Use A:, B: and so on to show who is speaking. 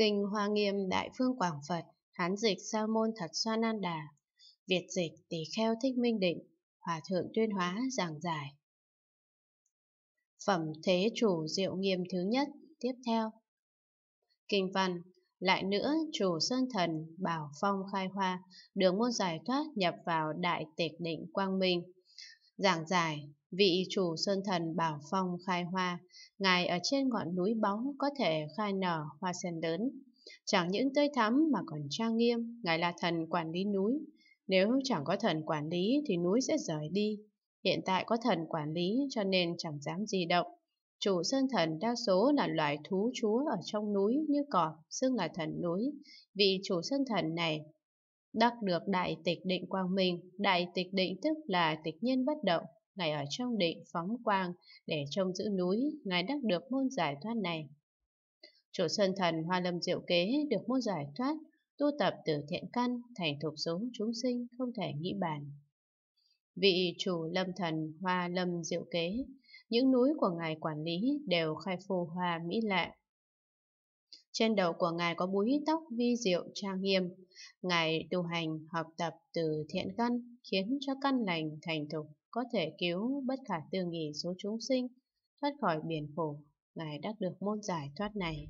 A: Kinh Hoa Nghiêm Đại Phương Quảng Phật, Hán dịch Sa môn Thật Xoa Nan Đà, Việt dịch Tỳ Kheo Thích Minh Định, Hòa thượng Tuyên Hóa giảng giải. Phẩm Thế Chủ Diệu Nghiêm thứ nhất, tiếp theo. Kinh văn lại nữa, chủ sơn thần, bảo phong khai hoa, đường môn giải thoát nhập vào đại tịch định quang minh, Giảng giải, vị chủ sơn thần bảo phong khai hoa, ngài ở trên ngọn núi bóng có thể khai nở hoa sen lớn. Chẳng những tươi thắm mà còn trang nghiêm, ngài là thần quản lý núi. Nếu chẳng có thần quản lý thì núi sẽ rời đi. Hiện tại có thần quản lý cho nên chẳng dám di động. Chủ sơn thần đa số là loài thú chúa ở trong núi như cọp, xưng là thần núi. Vị chủ sơn thần này Đắc được đại tịch định quang minh, đại tịch định tức là tịch nhiên bất động, Ngài ở trong định phóng quang để trông giữ núi, Ngài đắc được môn giải thoát này. Chủ sơn thần Hoa Lâm Diệu Kế được môn giải thoát, tu tập từ thiện căn, thành thục số chúng sinh không thể nghĩ bàn. Vị chủ lâm thần Hoa Lâm Diệu Kế, những núi của Ngài quản lý đều khai phù hoa mỹ lạ. Trên đầu của Ngài có búi tóc vi diệu trang nghiêm, Ngài tu hành học tập từ thiện căn, khiến cho căn lành thành thục, có thể cứu bất khả tư nghị số chúng sinh, thoát khỏi biển khổ. Ngài đắc được môn giải thoát này.